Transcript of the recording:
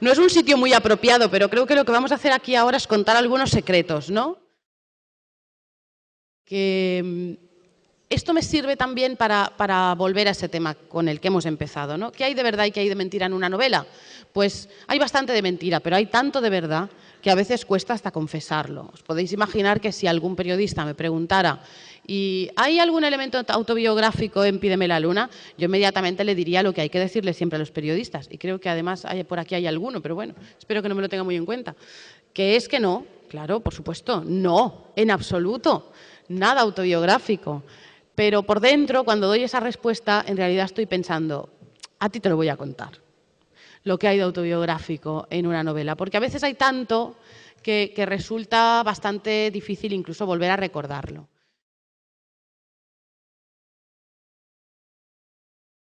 No es un sitio muy apropiado, pero creo que lo que vamos a hacer aquí ahora es contar algunos secretos, ¿no? Que mm, esto me sirve también para, volver a ese tema con el que hemos empezado. ¿no? ¿Qué hay de verdad y qué hay de mentira en una novela? Pues hay bastante de mentira, pero hay tanto de verdad que a veces cuesta hasta confesarlo. Os podéis imaginar que si algún periodista me preguntara, ¿y hay algún elemento autobiográfico en Pídeme la Luna? Yo inmediatamente le diría lo que hay que decirle siempre a los periodistas. Y creo que además por aquí hay alguno, pero bueno, espero que no me lo tenga muy en cuenta. Que es que no, claro, por supuesto, no, en absoluto, nada autobiográfico pero por dentro, cuando doy esa respuesta, en realidad estoy pensando, a ti te lo voy a contar, lo que hay de autobiográfico en una novela, porque a veces hay tanto que, que resulta bastante difícil incluso volver a recordarlo.